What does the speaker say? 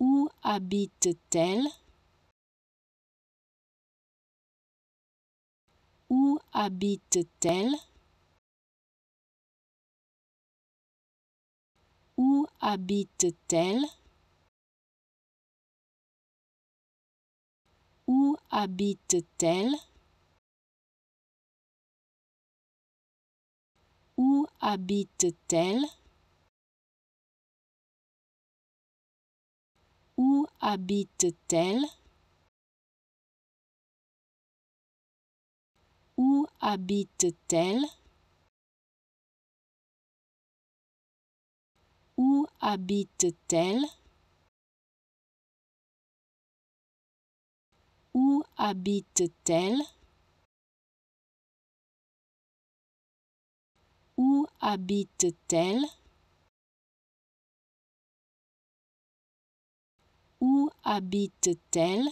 Où habite-t-elle Où habite-t-elle Où habite-t-elle Où habite-t-elle Où habite-t-elle Où habite-t-elle Où habite-t-elle Où habite-t-elle Où habite-t-elle Où habite-t-elle Où habite-t-elle